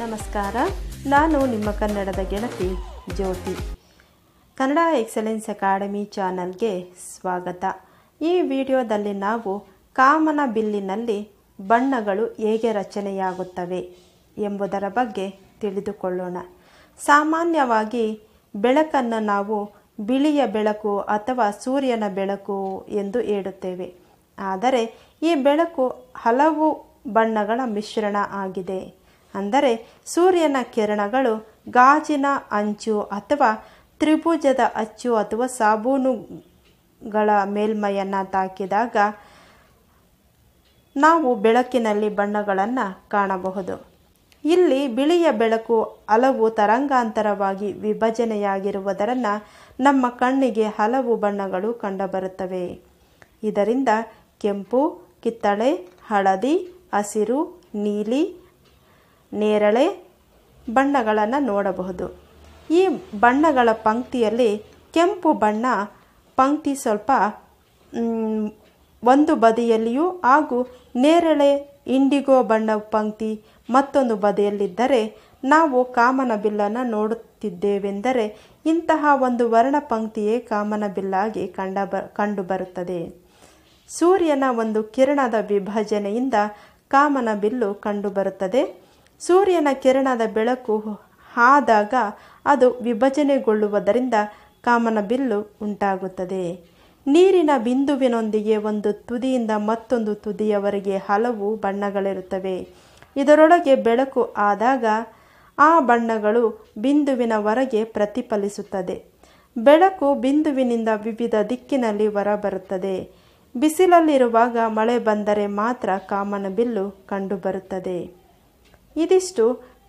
ನಮಸ್ಕಾರ ನಾನು ನಿಮ್ಮ ಕನ್ನಡದ ಗೆಳತಿ ಜ್ಯೋತಿ ಕನ್ನಡ ಎಕ್ಸಲೆನ್ಸ್ ಅಕಾಡೆಮಿ ಚಾನಲ್ಗೆ ಸ್ವಾಗತ ಈ ವಿಡಿಯೋದಲ್ಲಿ ನಾವು ಕಾಮನ ಬಿಲ್ಲಿನಲ್ಲಿ ಬಣ್ಣಗಳು ಹೇಗೆ ರಚನೆಯಾಗುತ್ತವೆ ಎಂಬುದರ ಬಗ್ಗೆ ತಿಳಿದುಕೊಳ್ಳೋಣ ಸಾಮಾನ್ಯವಾಗಿ ಬೆಳಕನ್ನು ನಾವು ಬಿಳಿಯ ಬೆಳಕು ಅಥವಾ ಸೂರ್ಯನ ಬೆಳಕು ಎಂದು ಹೇಳುತ್ತೇವೆ ಆದರೆ ಈ ಬೆಳಕು ಹಲವು ಬಣ್ಣಗಳ ಮಿಶ್ರಣ ಆಗಿದೆ ಅಂದರೆ ಸೂರ್ಯನ ಕಿರಣಗಳು ಗಾಜಿನ ಅಂಚು ಅಥವಾ ತ್ರಿಭುಜದ ಅಚ್ಚು ಅಥವಾ ಸಾಬೂನುಗಳ ಮೇಲ್ಮೈಯನ್ನು ತಾಕಿದಾಗ ನಾವು ಬೆಳಕಿನಲ್ಲಿ ಬಣ್ಣಗಳನ್ನು ಕಾಣಬಹುದು ಇಲ್ಲಿ ಬಿಳಿಯ ಬೆಳಕು ಹಲವು ತರಂಗಾಂತರವಾಗಿ ವಿಭಜನೆಯಾಗಿರುವುದರನ್ನು ನಮ್ಮ ಕಣ್ಣಿಗೆ ಹಲವು ಬಣ್ಣಗಳು ಕಂಡುಬರುತ್ತವೆ ಇದರಿಂದ ಕೆಂಪು ಕಿತ್ತಳೆ ಹಳದಿ ಹಸಿರು ನೀಲಿ ನೇರಳೆ ಬಣ್ಣಗಳನ್ನು ನೋಡಬಹುದು ಈ ಬಣ್ಣಗಳ ಪಂಕ್ತಿಯಲ್ಲಿ ಕೆಂಪು ಬಣ್ಣ ಪಂಕ್ತಿ ಸ್ವಲ್ಪ ಒಂದು ಬದಿಯಲ್ಲಿಯೂ ಹಾಗೂ ನೇರಳೆ ಇಂಡಿಗೋ ಬಣ್ಣ ಪಂಕ್ತಿ ಮತ್ತೊಂದು ಬದಿಯಲ್ಲಿದ್ದರೆ ನಾವು ಕಾಮನಬಿಲ್ಲನ್ನು ನೋಡುತ್ತಿದ್ದೇವೆಂದರೆ ಇಂತಹ ಒಂದು ವರ್ಣ ಪಂಕ್ತಿಯೇ ಕಾಮನಬಿಲ್ಲಾಗಿ ಕಂಡ ಬ ಕಂಡುಬರುತ್ತದೆ ಸೂರ್ಯನ ಒಂದು ಕಿರಣದ ವಿಭಜನೆಯಿಂದ ಕಾಮನಬಿಲ್ಲು ಕಂಡುಬರುತ್ತದೆ ಸೂರ್ಯನ ಕಿರಣದ ಬೆಳಕು ಆದಾಗ ಅದು ವಿಭಜನೆಗೊಳ್ಳುವುದರಿಂದ ಕಾಮನ ಬಿಲ್ಲು ಉಂಟಾಗುತ್ತದೆ ನೀರಿನ ಬಿಂದುವಿನೊಂದಿಗೆ ಒಂದು ತುದಿಯಿಂದ ಮತ್ತೊಂದು ತುದಿಯವರೆಗೆ ಹಲವು ಬಣ್ಣಗಳಿರುತ್ತವೆ ಇದರೊಳಗೆ ಬೆಳಕು ಆದಾಗ ಆ ಬಣ್ಣಗಳು ಬಿಂದುವಿನ ಹೊರಗೆ ಪ್ರತಿಫಲಿಸುತ್ತದೆ ಬೆಳಕು ಬಿಂದುವಿನಿಂದ ವಿವಿಧ ದಿಕ್ಕಿನಲ್ಲಿ ಹೊರಬರುತ್ತದೆ ಬಿಸಿಲಲ್ಲಿರುವಾಗ ಮಳೆ ಬಂದರೆ ಮಾತ್ರ ಕಾಮನ ಬಿಲ್ಲು ಕಂಡುಬರುತ್ತದೆ ಇದಿಷ್ಟು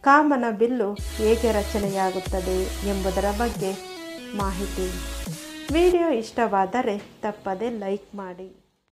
ಕಾಮನ ಬಿಲ್ಲು ಹೇಗೆ ರಚನೆಯಾಗುತ್ತದೆ ಎಂಬುದರ ಬಗ್ಗೆ ಮಾಹಿತಿ ವಿಡಿಯೋ ಇಷ್ಟವಾದರೆ ತಪ್ಪದೆ ಲೈಕ್ ಮಾಡಿ